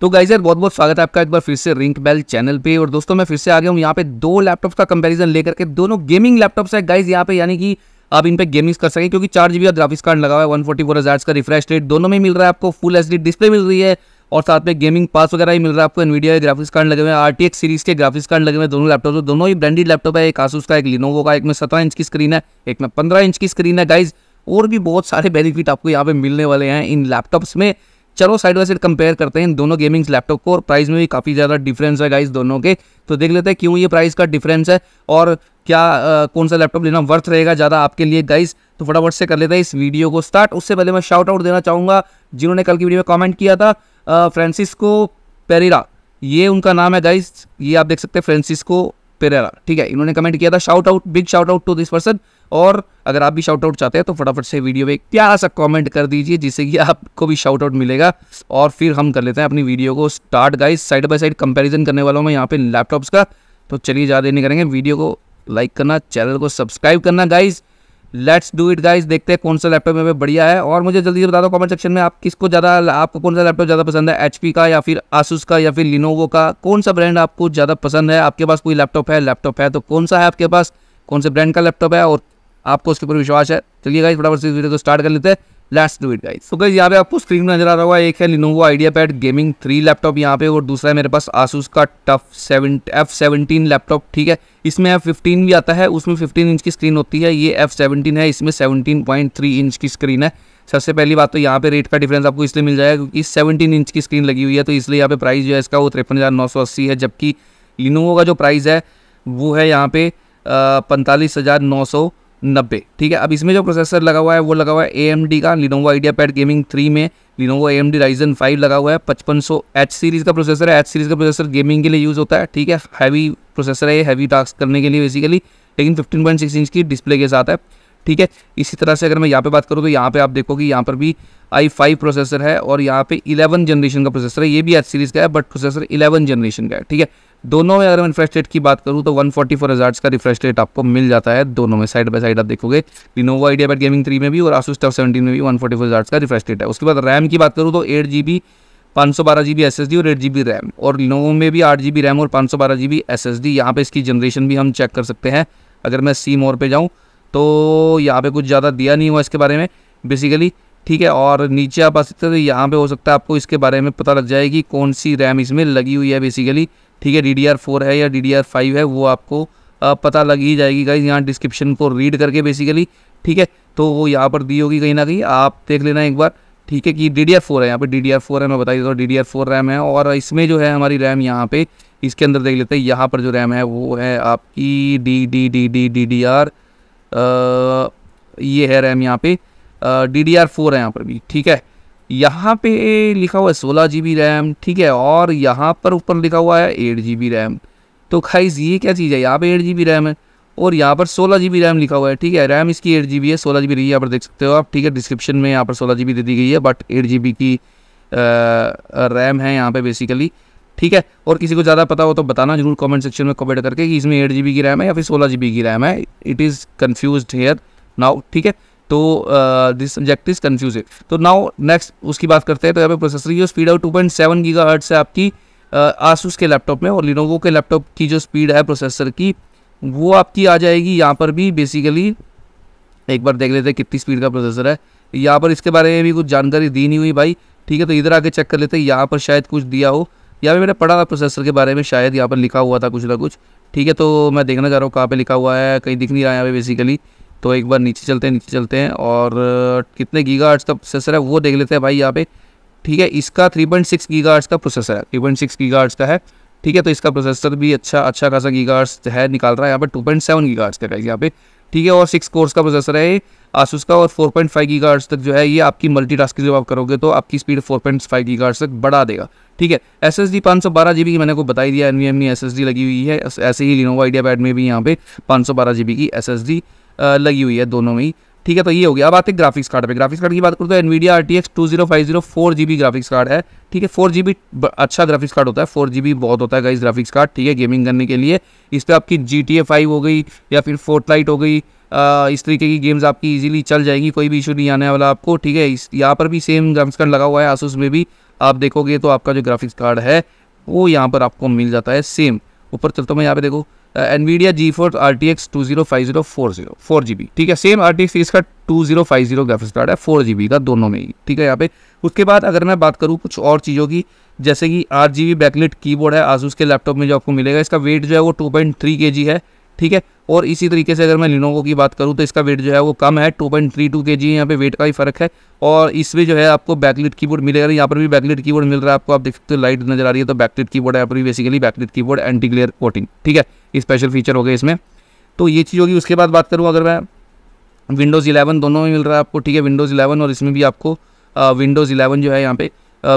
तो गाइजर बहुत बहुत स्वागत है आपका एक बार फिर से रिंक बेल चैनल पे और दोस्तों मैं फिर से आ गया हूँ यहाँ पे दो लैपटॉप का कंपैरिजन लेकर के दोनों गेमिंग लैपटॉप्स है गाइज यहाँ पे यानी कि आप इन पे गेमिंग्स कर सकें क्योंकि चार जीबी और ग्राफिक्स कार्ड लगा हुआ है वन फोर्टी फोर हज़ार का रिफ्रेश रेट दोनों में मिल रहा है आपको फुल एच डिस्प्ले मिल रही है और साथ में गेमिंग पास वगैरह ही मिल रहा है आपको इनविडिया ग्राफिक्स कार्ड लगे हुए हैं आर सीरीज के ग्राफिक्स कार्ड लगे हुए दोनों लैपटॉप दोनों ही ब्रांडेड लैपटॉप है एक आसूस का एक लिनोवो का एक में सत्रह इंच की स्क्रीन है एक में पंद्रह इंच की स्क्रीन है गाइज और भी बहुत सारे बेनिफिट आपको यहाँ पे मिलने वाले हैं इन लैपटॉप्स में चलो साइड बाई साइड कंपेयर करते हैं इन दोनों गेमिंग्स लैपटॉप को और प्राइस में भी काफ़ी ज़्यादा डिफरेंस है गाइस दोनों के तो देख लेते हैं क्यों ये प्राइस का डिफरेंस है और क्या आ, कौन सा लैपटॉप लेना वर्थ रहेगा ज़्यादा आपके लिए गाइस तो फटाफट से कर लेते हैं इस वीडियो को स्टार्ट उससे पहले मैं शाउट आउट देना चाहूँगा जिन्होंने कल की वीडियो में कॉमेंट किया था फ्रांसिस्को पेरेरा ये उनका नाम है गाइस ये आप देख सकते हैं फ्रांसिस्को पेरेरा ठीक है इन्होंने कमेंट किया था shout out big shout out to this person और अगर आप भी शाउट आउट चाहते हैं तो फटाफट से वीडियो में एक प्यारा सा कमेंट कर दीजिए जिससे कि आपको भी शाउट आउट मिलेगा और फिर हम कर लेते हैं अपनी वीडियो को start guys side by side comparison करने वाला में मैं यहाँ पे लैपटॉप्स का तो चलिए ज़्यादा नहीं करेंगे वीडियो को लाइक करना चैनल को सब्सक्राइब करना guys let's do it guys देखते हैं कौन सा लैपटॉप मेरे बढ़िया है और मुझे जल्दी से बता दो कमेंट सेक्शन में आप किसको ज़्यादा आपको कौन सा लैपटॉप ज़्यादा पसंद है एच का या फिर आसूस का या फिर लिनोवो का कौन सा ब्रांड आपको ज़्यादा पसंद है आपके पास कोई लैपटॉप है लैपटॉप है तो कौन सा है आपके पास कौन से ब्रांड का लैपटॉप है और आपको उसके ऊपर विश्वास है चलिए गाइस फटाफट से इस वीडियो को स्टार्ट कर लेते हैं लेट्स डू इट गाइस तो गाइस यहाँ पे आपको स्क्रीन में नजर आ रहा होगा एक है Lenovo IdeaPad gaming three laptop यहाँ पे और दूसरा है मेरे पास आसूस का TUF seven F seventeen laptop ठीक है इसमें एफ फिफ्टीन भी आता है उसमें फिफ्टीन इंच की स्क्रीन होती है ये एफ सेवनटीन है इसमें सेवनटीन पॉइंट थ्री इंच की स्क्रीन है सबसे पहली बात तो यहाँ पे रेट का डिफरेंस आपको इसलिए मिल जाएगा क्योंकि सेवनटीन इंच की स्क्रीन लगी हुई है तो इसलिए यहाँ पे प्राइस जो है इसका वो तिरपन हज़ार नौ सौ अस्सी है जबकि लिनोवो का जो प्राइस है वो है यहाँ पे पैंतालीस हज़ार नौ सौ नब्बे ठीक है अब इसमें जो प्रोसेसर लगा हुआ है वो लगा हुआ है ए का Lenovo IdeaPad gaming three में Lenovo A M D Ryzen five लगा हुआ है पचपन सौ एच सीरीज़ का प्रोसेसर है एच सीरीज़ का प्रोसेसर गेमिंग के लिए यूज़ होता है ठीक है हैवी प्रोसेसर है हैवी टास्क करने के लिए बेसिकली लेकिन फिफ्टीन पॉइंट सिक्स इंच की डिस्प्ले के साथ है ठीक है इसी तरह से अगर मैं यहाँ पे बात करूँ तो यहाँ पे आप देखोगे यहाँ पर भी आई फाइव प्रोसेसर है और यहाँ पे इलेवन जनरेशन का प्रोसेसर है ये भी एच सीरीज़ का है बट प्रोसेसर इलेवन जनरेशन का है ठीक है दोनों में अगर मैं रिफ्रेश रेट की बात करूँ तो वन फोर्टी फोर हज़ार्स का रिफ्रेश रेट आपको मिल जाता है दोनों में साइड बाय साइड आप देखोगे Lenovo IdeaPad gaming three में भी और आसूस टफ सेवेंटीन में भी वन फोर्टी फोर हज़ार्स का रिफ्रेश रेट है उसके बाद रैम की बात करूँ तो एट जी बी पाँच सौ बारह G B S S D और एट जी बी रैम और लिनोवो में भी आठ जी बी रैम और पाँच सौ बारह G B S S D यहाँ पर इसकी जनरेशन भी हम चेक कर सकते हैं अगर मैं सी मोर पर जाऊँ तो यहाँ पर कुछ ज़्यादा दिया नहीं हुआ इसके बारे में बेसिकली ठीक है और नीचे आप आ सकते हैं यहाँ पे हो सकता है आपको इसके बारे में पता लग जाएगी कौन सी रैम इसमें लगी हुई है बेसिकली ठीक है डी डी है या डी डी है वो आपको पता लग ही जाएगी गाइज यहाँ डिस्क्रिप्शन को रीड करके बेसिकली ठीक है तो वो यहाँ पर दी होगी कहीं ना कहीं आप देख लेना एक बार ठीक है कि डी डी आर फोर है यहाँ पर डी डी आर फोर है मैं बता देता हूँ D D R four RAM है और इसमें जो है हमारी रैम यहाँ पर इसके अंदर देख लेते हैं यहाँ पर जो रैम है वो है आपकी D D D D D D R ये है रैम यहाँ पर डी डी आर फोर है यहाँ पर भी ठीक है यहाँ पे लिखा हुआ है सोलह जी बी रैम ठीक है और यहाँ पर ऊपर लिखा हुआ है एट जी बी रैम तो खाइज ये क्या चीज़ है यहाँ पे एट जी बी रैम है और यहाँ पर सोलह जी बी रैम लिखा हुआ है ठीक है रैम इसकी एट जी बी है सोलह जी बी रही है यहाँ पर देख सकते हो आप ठीक है डिस्क्रिप्शन में यहाँ पर सोलह जी बी दे दी गई है बट एट जी बी की रैम है यहाँ पर बेसिकली ठीक है और किसी को ज़्यादा पता हो तो बताना जरूर कमेंट सेक्शन में कमेंट करके कि इसमें एट जी बी की रैम है या फिर सोलह जी बी की रैम है it is confuse here now ठीक है तो दिस सब्जेक्ट इज कन्फ्यूजिंग तो नाउ नेक्स्ट उसकी बात करते हैं तो यहाँ पे प्रोसेसर की जो स्पीड है two point seven giga hertz से आपकी आसूस uh, के लैपटॉप में और लिनोवो के लैपटॉप की जो स्पीड है प्रोसेसर की वो आपकी आ जाएगी यहाँ पर भी बेसिकली एक बार देख लेते हैं कितनी स्पीड का प्रोसेसर है यहाँ पर इसके बारे में भी कुछ जानकारी दी नहीं हुई भाई ठीक है तो इधर आके चेक कर लेते हैं यहाँ पर शायद कुछ दिया हो या पर मैंने पढ़ा था प्रोसेसर के बारे में शायद यहाँ पर लिखा हुआ था कुछ ना कुछ ठीक है तो मैं देखना चाह रहा हूँ कहाँ पर लिखा हुआ है कहीं दिख नहीं रहा है यहाँ पर बेसिकली तो एक बार नीचे चलते हैं नीचे चलते हैं और कितने गीगा का प्रोसेसर है वो देख लेते हैं भाई यहाँ पे ठीक है इसका थ्री पॉइंट सिक्स गीगा का प्रोसेसर है थ्री पॉइंट सिक्स गीगा का है ठीक है तो इसका प्रोसेसर भी अच्छा अच्छा खासा गीगा है निकाल रहा है यहाँ पर टू पॉइंट सेवन गीगा का यहाँ पे ठीक है और सिक्स कोर्स का प्रोसेसर है आसूस का और फोर पॉइंट फाइव गीगा तक जो है ये आपकी मल्टी टास्क जब आप करोगे तो आपकी speed four point five giga तक बढ़ा देगा ठीक है एस एस डी पाँच सौ बारह जी बी की मैंने को बताई दिया N V M S S D लगी हुई है ऐसे ही लिनोवा आइडिया पैड में भी यहाँ पे पाँच सौ बारह जी बी की एस एस डी लगी हुई है दोनों में ही ठीक है तो ये हो गया अब आते हैं ग्राफिक्स कार्ड पे ग्राफिक्स कार्ड की बात करूँ तो Nvidia R T X two zero five zero four G B graphics card है ठीक है फोर जी बी अच्छा ग्राफिक्स कार्ड होता है फोर जी बी बहुत होता है गाइस ग्राफिक्स कार्ड ठीक है गेमिंग करने के लिए इस पर आपकी जी टी ए फाइव हो गई या फिर फोर्थ लाइट हो गई आ, इस तरीके की गेम्स आपकी इजीली चल जाएगी कोई भी इशू नहीं आने वाला आपको ठीक है इस यहाँ पर भी सेम ग्राफिक्स कार्ड लगा हुआ है आसूस में भी आप देखोगे तो आपका जो ग्राफिक्स कार्ड है वो यहाँ पर आपको मिल जाता है सेम ऊपर चलता हूँ मैं यहाँ पे देखो Nvidia G four R T X two zero five zero four zero four G B ठीक है सेम आर टी एक्स इसका two zero five zero graphics card है फोर जी बी का दोनों में ही ठीक है यहाँ पे उसके बाद अगर मैं बात करूँ कुछ और चीज़ों की जैसे कि आठ जी बी बैकलेट कीबोर्ड है आज के लैपटॉप में जो आपको मिलेगा इसका वेट जो है वो टू पॉइंट थ्री के जी है ठीक है और इसी तरीके से अगर मैं लिनोवो की बात करूँ तो इसका वेट जो है वो कम है टू पॉइंट थ्री टू के जी यहाँ पे वेट का ही फ़र्क है और इसमें जो है आपको बैकलिट कीबोर्ड मिलेगा यहाँ पर भी बैकलिट कीबोर्ड मिल रहा है आपको आप देख सकते हो लाइट नजर आ रही है तो बैकलिट कीबोर्ड है यहाँ पर भी basically backlit keyboard anti glare coating ठीक है स्पेशल फीचर हो गए इसमें तो ये चीज़ होगी उसके बाद बात करूँ अगर मैं विंडोज़ इलेवन दोनों में मिल रहा है आपको ठीक है विंडोज़ इलेवन और इसमें भी आपको विंडोज़ इलेवन जो है यहाँ पे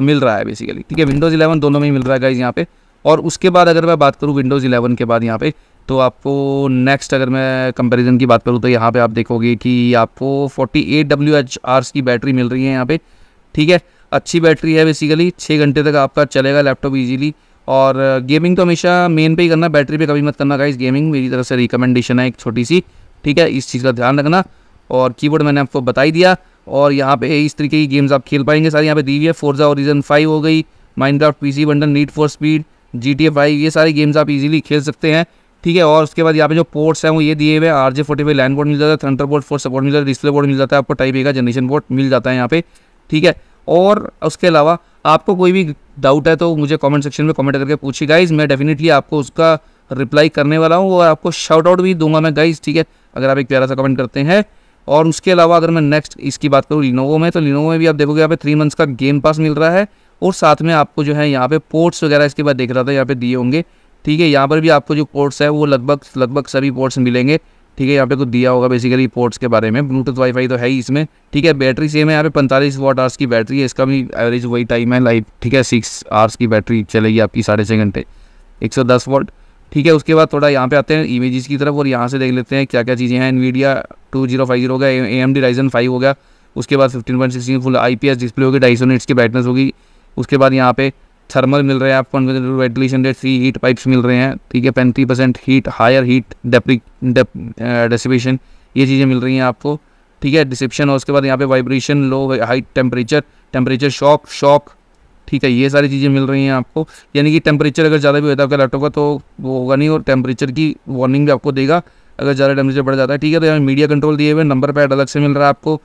मिल रहा है बेसिकली ठीक है विंडोज़ इलेवन दोनों में मिल रहा है गाइज यहाँ पे और उसके बाद अगर मैं बात करूँ विंडोज़ इलेवन के बाद यहाँ पे तो आपको नेक्स्ट अगर मैं कंपैरिजन की बात करूँ तो यहाँ पे आप देखोगे कि आपको फोर्टी एट डब्ल्यू की बैटरी मिल रही है यहाँ पे ठीक है अच्छी बैटरी है बेसिकली छः घंटे तक आपका चलेगा लैपटॉप ईजिली और गेमिंग uh, तो हमेशा मेन पे ही करना बैटरी पे कभी मत करना गाइस गेमिंग मेरी तरफ से रिकमेंडेशन है एक छोटी सी ठीक है इस चीज़ का ध्यान रखना और कीबोर्ड मैंने आपको बता ही दिया और यहाँ पे इस तरीके की गेम्स आप खेल पाएंगे सारे यहाँ पे दी है फोर्जा ओरिजन फाइव हो गई P C bundle need for speed G T five ये सारी गेम्स आप इजीली खेल सकते हैं ठीक है और उसके बाद यहाँ पे जो पोर्ट्स हैं वो ये दिए हुए हैं R J forty five LAN port मिल जाता है थंडर बोर्ड फोर सपोर्ट मिल जाता है डिस्प्ले बोर्ड मिल जाता है आपको टाइप ए का जनरेशन बोर्ड मिल जाता है यहाँ पे ठीक है और उसके अलावा आपको कोई भी डाउट है तो मुझे कमेंट सेक्शन में कमेंट करके पूछिए गाइज मैं डेफिनेटली आपको उसका रिप्लाई करने वाला हूँ और आपको शाउट आउट भी दूंगा मैं गाइज ठीक है अगर आप एक प्यारा सा कमेंट करते हैं और उसके अलावा अगर मैं नेक्स्ट इसकी बात करूँ लिनोवो में तो लिनोवो में भी आप देखोगे यहाँ पे थ्री मंथ्स का गेम पास मिल रहा है और साथ में आपको जो है यहाँ पे पोर्ट्स वगैरह इसके बाद देख रहा था यहाँ पे दिए होंगे ठीक है यहाँ पर भी आपको जो पोर्ट्स है वो लगभग लगभग सभी पोर्ट्स मिलेंगे ठीक है यहाँ पे कुछ तो दिया होगा बेसिकली पोर्ट्स के बारे में ब्लूटूथ वाईफाई तो है ही इसमें ठीक है बैटरी सेम है यहाँ पे पैंतालीस वॉट आवर्स की बैटरी है इसका भी एवरेज वही टाइम है लाइफ ठीक है सिक्स आवर्स की बैटरी चलेगी आपकी साढ़े छः घंटे एक सौ दस वाट ठीक है उसके बाद थोड़ा यहाँ पे आते हैं इमेजेस की तरफ और यहाँ से देख लेते हैं क्या क्या चीज़ें हैं Nvidia two zero five zero होगा A M D Ryzen five हो गया उसके बाद fifteen point sixteen full I P S display होगी ढाई सौ नीट्स की ब्राइटनेस होगी उसके बाद यहाँ पे थर्मल मिल रहे हैं आपको ventilation rate C heat pipes मिल रहे हैं ठीक है पैंतीस percent heat higher heat dissipation ये चीज़ें मिल रही हैं आपको ठीक है डिसिप्शन और उसके बाद यहाँ पे vibration low high temperature temperature shock shock ठीक है ये सारी चीज़ें मिल रही हैं आपको यानी कि टेम्परेचर अगर ज़्यादा भी होता है आपका लैपटॉप का तो वो होगा नहीं और टेम्परेचर की वार्निंग भी आपको देगा अगर ज़्यादा टेम्परेचर बढ़ जाता है ठीक है तो यहाँ मीडिया कंट्रोल दिए हुए नंबर पैड अलग से मिल रहा है आपको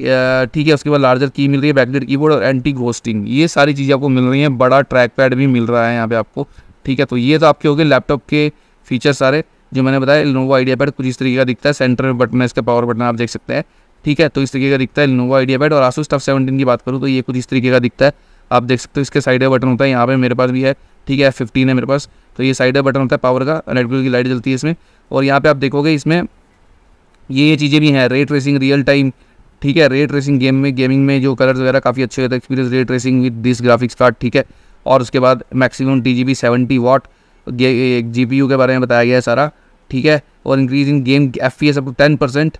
ठीक है उसके बाद लार्जर की मिल रही है बैकलेट कीबोर्ड और एंटी गोस्टिंग ये सारी चीज़ें आपको मिल रही हैं बड़ा ट्रैक पैड भी मिल रहा है यहाँ पे आपको ठीक है तो ये तो आपके हो गए लैपटॉप के फीचर सारे जो मैंने बताया इनोवा आइडिया पैड कुछ इस तरीके का दिखता है सेंटर में बटन है इसका पावर बटन आप देख सकते हैं ठीक है तो इस तरीके का दिखता है इनोवा आइडिया पैड और आसू स्टफ सेवनटीन की बात करूँ तो ये कुछ इस तरीके का दिखता है आप देख सकते हो इसके साइड का बटन होता है यहाँ पे मेरे पास भी है ठीक है फिफ्टीन है मेरे पास तो ये साइड का बटन होता है पावर का रेड कलर की लाइट जलती है इसमें और यहाँ पर आप देखोगे इसमें ये ये चीज़ें भी हैं रेट रेसिंग रियल टाइम ठीक है रेट रेसिंग गेम में गेमिंग में जो कलर्स वगैरह काफ़ी अच्छे होते हैं experience ray tracing with this graphics card ठीक है और उसके बाद maximum T G P seventy watt G P U के बारे में बताया गया है सारा ठीक है और increase in game F P S up to ten percent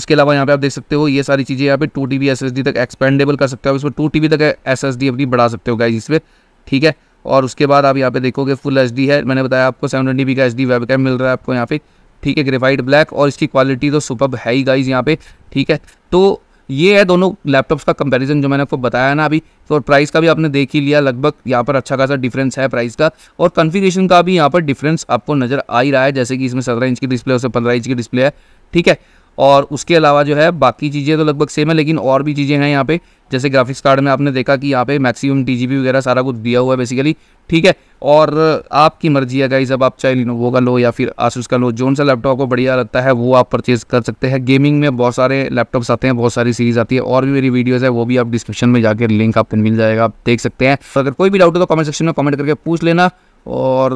उसके अलावा यहाँ पे आप देख सकते हो ये सारी चीज़ें यहाँ पे two T B S S D तक एक्सपेंडेबल कर सकते हो इसमें टू टी बी तक एस एस डी अपनी बढ़ा सकते हो गाइज इस पर ठीक है और उसके बाद आप यहाँ पे देखोगे फुल एच डी है मैंने बताया आपको सेवन ट्वेंटी बी का एच डी वेब कैम मिल रहा है आपको यहाँ पे ठीक है ग्रेफाइट ब्लैक और इसकी क्वालिटी तो सुपर है ही गाइज यहाँ पे ठीक है तो ये है दोनों लैपटॉप्स का कंपैरिजन जो मैंने आपको बताया ना अभी तो और प्राइस का भी आपने देख ही लिया लगभग यहाँ पर अच्छा खासा डिफरेंस है प्राइस का और कन्फिगेशन का भी यहाँ पर डिफरेंस आपको नज़र आ ही रहा है जैसे कि इसमें सत्रह इंच की डिस्प्ले और पंद्रह इंच की डिस्प्ले है ठीक है और उसके अलावा जो है बाकी चीज़ें तो लगभग सेम है लेकिन और भी चीज़ें हैं यहाँ पे जैसे ग्राफिक्स कार्ड में आपने देखा कि यहाँ पे मैक्सिमम डीजीबी वगैरह सारा कुछ दिया हुआ है बेसिकली ठीक है और आपकी मर्जी है गाइज अब आप चाहे लिनोवो का लो या फिर आसूस का लो जोन सा लैपटॉप को बढ़िया लगता है वो आप परचेज़ कर सकते हैं गेमिंग में बहुत सारे लैपटॉप्स आते हैं बहुत सारी सीरीज़ आती है और भी मेरी वीडियोज़ है वो भी आप डिस्क्रिप्शन में जाकर लिंक आपको मिल जाएगा आप देख सकते हैं तो अगर कोई भी डाउट हो तो कमेंट सेक्शन में कमेंट करके पूछ लेना और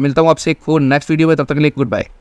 मिलता हूँ आपसे एक नेक्स्ट वीडियो में तब तक लिए गुड बाय